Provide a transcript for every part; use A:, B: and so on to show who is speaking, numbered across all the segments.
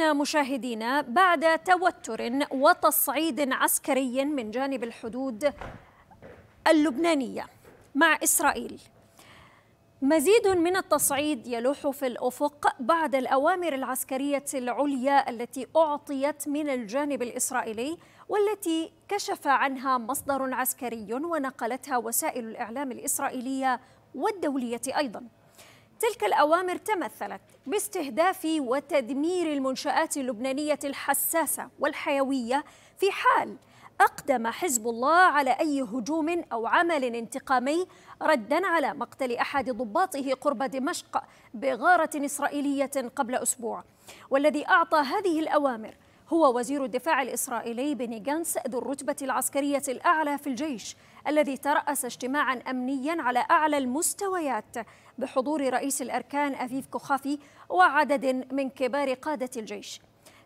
A: إذا مشاهدينا بعد توتر وتصعيد عسكري من جانب الحدود اللبنانية مع إسرائيل مزيد من التصعيد يلوح في الافق بعد الاوامر العسكريه العليا التي اعطيت من الجانب الاسرائيلي والتي كشف عنها مصدر عسكري ونقلتها وسائل الاعلام الاسرائيليه والدوليه ايضا تلك الأوامر تمثلت باستهداف وتدمير المنشآت اللبنانية الحساسة والحيوية في حال أقدم حزب الله على أي هجوم أو عمل انتقامي ردا على مقتل أحد ضباطه قرب دمشق بغارة إسرائيلية قبل أسبوع والذي أعطى هذه الأوامر هو وزير الدفاع الإسرائيلي بني جانس ذو الرتبة العسكرية الأعلى في الجيش الذي ترأس اجتماعا أمنيا على أعلى المستويات بحضور رئيس الأركان أفيف كوخافي وعدد من كبار قادة الجيش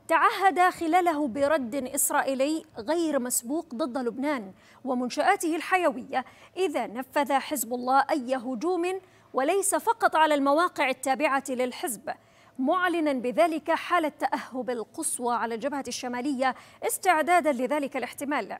A: تعهد خلاله برد إسرائيلي غير مسبوق ضد لبنان ومنشآته الحيوية إذا نفذ حزب الله أي هجوم وليس فقط على المواقع التابعة للحزب معلنا بذلك حالة تأهب القصوى على الجبهة الشمالية استعدادا لذلك الاحتمال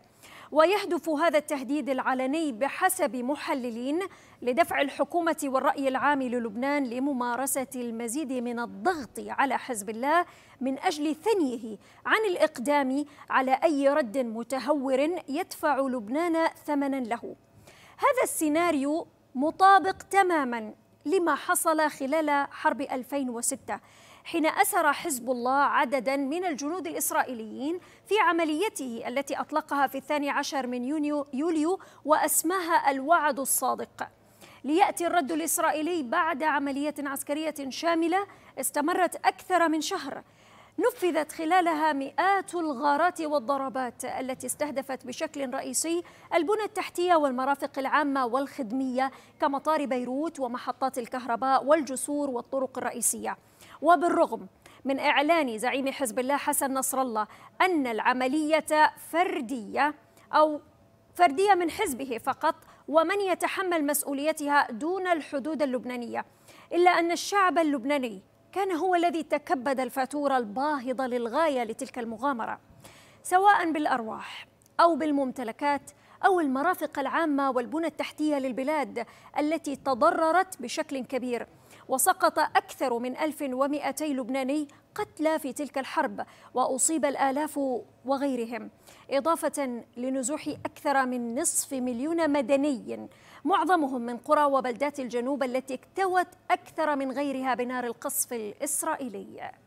A: ويهدف هذا التهديد العلني بحسب محللين لدفع الحكومة والرأي العام للبنان لممارسة المزيد من الضغط على حزب الله من أجل ثنيه عن الإقدام على أي رد متهور يدفع لبنان ثمنا له هذا السيناريو مطابق تماما لما حصل خلال حرب 2006 حين أسر حزب الله عددا من الجنود الإسرائيليين في عمليته التي أطلقها في الثاني عشر من يونيو يوليو وأسماها الوعد الصادق ليأتي الرد الإسرائيلي بعد عملية عسكرية شاملة استمرت أكثر من شهر نفذت خلالها مئات الغارات والضربات التي استهدفت بشكل رئيسي البنى التحتية والمرافق العامة والخدمية كمطار بيروت ومحطات الكهرباء والجسور والطرق الرئيسية وبالرغم من إعلان زعيم حزب الله حسن نصر الله أن العملية فردية أو فردية من حزبه فقط ومن يتحمل مسؤوليتها دون الحدود اللبنانية إلا أن الشعب اللبناني كان هو الذي تكبد الفاتورة الباهظة للغاية لتلك المغامرة سواء بالأرواح أو بالممتلكات أو المرافق العامة والبنى التحتية للبلاد التي تضررت بشكل كبير وسقط أكثر من 1200 لبناني قتلى في تلك الحرب وأصيب الآلاف وغيرهم إضافة لنزوح أكثر من نصف مليون مدني معظمهم من قرى وبلدات الجنوب التي اكتوت أكثر من غيرها بنار القصف الإسرائيلي